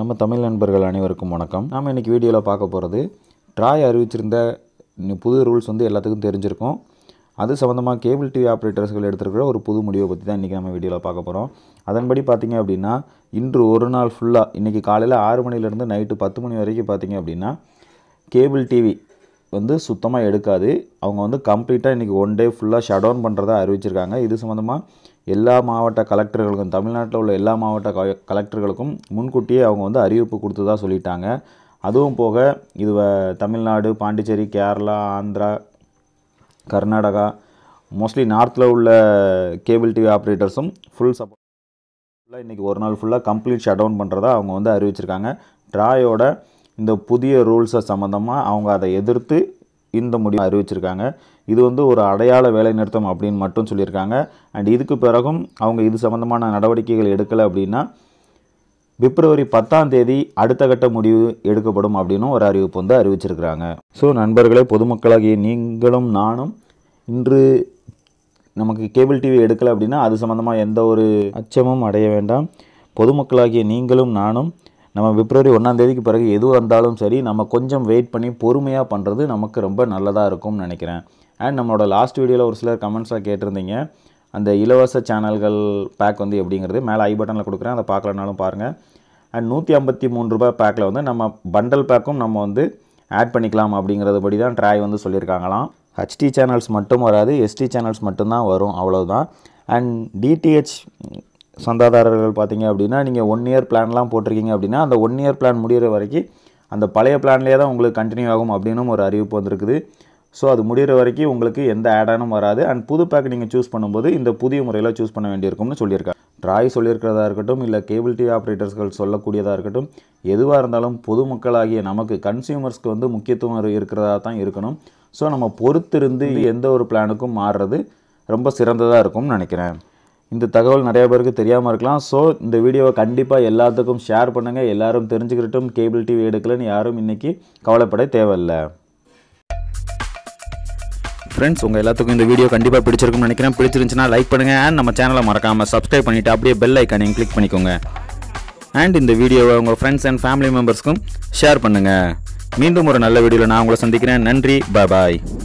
நம்ம தமிழ் நண்பர்கள் அனைவருக்கும் வணக்கம் நாம் இன்றைக்கி வீடியோவில் பார்க்க போகிறது ட்ராய் அறிவிச்சிருந்த புது ரூல்ஸ் வந்து எல்லாத்துக்கும் தெரிஞ்சிருக்கும் அது சம்மந்தமாக கேபிள் டிவி ஆப்ரேட்டர்ஸ்கள் எடுத்துருக்கிற ஒரு புது முடிவை பற்றி தான் இன்றைக்கி நம்ம வீடியோவில் பார்க்க போகிறோம் அதன்படி பார்த்திங்க அப்படின்னா இன்று ஒரு நாள் ஃபுல்லாக இன்றைக்கி காலையில் ஆறு மணிலேருந்து நைட்டு பத்து மணி வரைக்கும் பார்த்திங்க அப்படின்னா கேபிள் டிவி வந்து சுத்தமாக எடுக்காது அவங்க வந்து கம்ப்ளீட்டாக இன்றைக்கி ஒன் டே ஃபுல்லாக ஷட் டவுன் பண்ணுறதா அறிவிச்சிருக்காங்க இது சம்மந்தமாக எல்லா மாவட்ட கலெக்டர்களுக்கும் தமிழ்நாட்டில் உள்ள எல்லா மாவட்ட கலெக்டர்களுக்கும் முன்கூட்டியே அவங்க வந்து அறிவிப்பு கொடுத்ததாக சொல்லிட்டாங்க அதுவும் போக இது தமிழ்நாடு பாண்டிச்சேரி கேரளா ஆந்திரா கர்நாடகா மோஸ்ட்லி நார்த்தில் உள்ள கேபிள் டிவி ஆப்ரேட்டர்ஸும் ஃபுல் சப்போர்ட் ஃபுல்லாக இன்றைக்கி ஒரு நாள் ஃபுல்லாக கம்ப்ளீட் ஷட் டவுன் பண்ணுறதா அவங்க வந்து அறிவிச்சிருக்காங்க ட்ராயோட இந்த புதிய ரூல்ஸை சம்மந்தமாக அவங்க அதை எதிர்த்து இந்த முடிவை அறிவிச்சிருக்காங்க இது வந்து ஒரு அடையாள வேலைநிறுத்தம் அப்படின்னு மட்டும் சொல்லியிருக்காங்க அண்ட் இதுக்கு பிறகும் அவங்க இது சம்மந்தமான நடவடிக்கைகள் எடுக்கலை அப்படின்னா பிப்ரவரி பத்தாம் தேதி அடுத்த கட்ட முடிவு எடுக்கப்படும் அப்படின்னு ஒரு அறிவிப்பு வந்து அறிவிச்சிருக்கிறாங்க ஸோ நண்பர்களே பொதுமக்களாகிய நீங்களும் நானும் இன்று நமக்கு கேபிள் டிவி எடுக்கலை அப்படின்னா அது சம்மந்தமாக எந்த ஒரு அச்சமும் அடைய வேண்டாம் பொதுமக்களாகிய நீங்களும் நானும் நம்ம பிப்ரவரி ஒன்றாந்தேதிக்கு பிறகு எதுவாக இருந்தாலும் சரி நம்ம கொஞ்சம் வெயிட் பண்ணி பொறுமையாக பண்ணுறது நமக்கு ரொம்ப நல்லதாக இருக்கும்னு நினைக்கிறேன் அண்ட் நம்மளோட லாஸ்ட் வீடியோவில் ஒரு சிலர் கமெண்ட்ஸாக கேட்டிருந்தீங்க அந்த இலவச சேனல்கள் பேக் வந்து எப்படிங்கிறது மேலே ஐ பட்டனில் கொடுக்குறேன் அதை பார்க்கலனாலும் பாருங்கள் அண்ட் நூற்றி ஐம்பத்தி மூணு ரூபாய் பேக்கில் வந்து நம்ம பண்டல் பேக்கும் நம்ம வந்து ஆட் பண்ணிக்கலாம் அப்படிங்கிறது படி தான் ட்ராய் வந்து சொல்லியிருக்காங்களாம் ஹச்டி சேனல்ஸ் மட்டும் வராது எஸ்டி சேனல்ஸ் மட்டும்தான் வரும் அவ்வளோதான் அண்ட் டிடிஹெச் சந்தாதாரர்கள் பார்த்தீங்க அப்படின்னா நீங்கள் ஒன் இயர் பிளான்லாம் போட்டிருக்கீங்க அப்படின்னா அந்த ஒன் இயர் பிளான் முடிகிற வரைக்கும் அந்த பழைய பிளான்லேயே தான் உங்களுக்கு கண்டினியூ ஆகும் அப்படின்னு ஒரு அறிவிப்பு வந்திருக்குது ஸோ அது முடிகிற வரைக்கும் உங்களுக்கு எந்த ஆடானும் வராது அண்ட் புது பேக் நீங்கள் சூஸ் பண்ணும்போது இந்த புதிய முறையில் சூஸ் பண்ண வேண்டியிருக்கும்னு சொல்லியிருக்காங்க ட்ராய் சொல்லியிருக்கிறதா இருக்கட்டும் இல்லை கேபிள் டிவி ஆப்ரேட்டர்ஸ்கள் சொல்லக்கூடியதாக இருக்கட்டும் எதுவாக இருந்தாலும் பொதுமக்களாகிய நமக்கு கன்சியூமர்ஸ்க்கு வந்து முக்கியத்துவம் இருக்கிறதா தான் இருக்கணும் ஸோ நம்ம பொறுத்திருந்து எந்த ஒரு பிளானுக்கும் மாறுறது ரொம்ப சிறந்ததாக இருக்கும்னு நினைக்கிறேன் இந்த தகவல் நிறையா பேருக்கு தெரியாமல் இருக்கலாம் ஸோ இந்த வீடியோவை கண்டிப்பாக எல்லாத்துக்கும் ஷேர் பண்ணுங்கள் எல்லாரும் தெரிஞ்சுக்கிட்டும் கேபிள் டிவி எடுக்கலன்னு யாரும் இன்றைக்கி கவலைப்பட தேவையில்லை ஃப்ரெண்ட்ஸ் உங்கள் எல்லாத்துக்கும் இந்த வீடியோ கண்டிப்பாக பிடிச்சிருக்கும்னு நினைக்கிறேன் பிடிச்சிருந்துச்சுன்னா லைக் பண்ணுங்கள் அண்ட் நம்ம சேனலை மறக்காமல் சப்ஸ்கிரைப் பண்ணிவிட்டு அப்படியே பெல் ஐக்கானையும் கிளிக் பண்ணிக்கோங்க அண்ட் இந்த வீடியோவை உங்கள் ஃப்ரெண்ட்ஸ் அண்ட் ஃபேமிலி மெம்பர்ஸ்க்கும் ஷேர் பண்ணுங்கள் மீண்டும் ஒரு நல்ல வீடியோவில் நான் உங்களை சந்திக்கிறேன் நன்றி பாய்